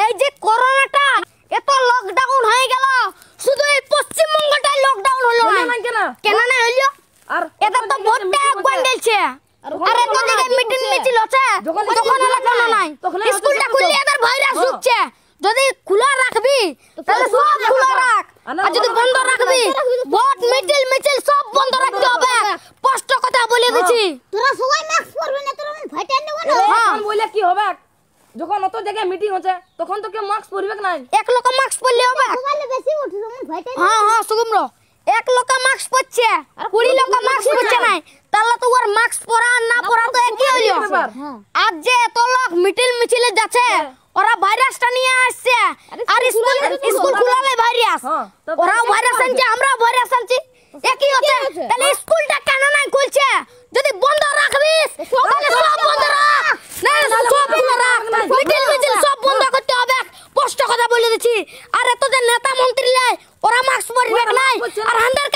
এই যে করোনাটা এত লকডাউন হয়ে গেল শুধু এই পশ্চিমবঙ্গটাই লকডাউন হলো কেন কেন না হইলো আর এটা তো ভোটটা একবার গেলছে আর এত দিকে এদের ভাইরাস যদি খোলা রাখবি তাহলে সব খোলা যদি বন্ধ রাখবি ভোট মিটিল সব বন্ধ রাখতে হবে স্পষ্ট কথা বলে হ্যাঁ। দিছি তোরা সবাই হ্যাঁ। কি হবে যখন অত জায়গায় মিটিং হচ্ছে তখন তো কেউ মাস্ক পরবে না এক লোক মাস্ক পরলে হবে মোবাইলে বেশি উঠছে মন ভয়টা হ্যাঁ হ্যাঁ সুগম্র এক লোক মাস্ক পরছে আর 20 লোক মাস্ক পরছে না তাহলে তো ওর মাস্ক পরা না পরা তো একই হইল হ্যাঁ। আজ যে এত লোক মিটিং মিছিলে যাচ্ছে হ্যাঁ। ওরা ভাইরাসটা নিয়ে আসছে আর স্কুল স্কুল খুলালে ভাইরাস ওরা ভাইরাস হ্যাঁ, আনছে আমরা ভাইরাস আনছি একই হচ্ছে তাহলে স্কুলটা কেন নাই খুলছে যদি বন্ধ রাখবিস তাহলে দিছি আর এত যে নেতা মন্ত্রী লাই ওরা মাস্ক পরি নাই আর হান্দার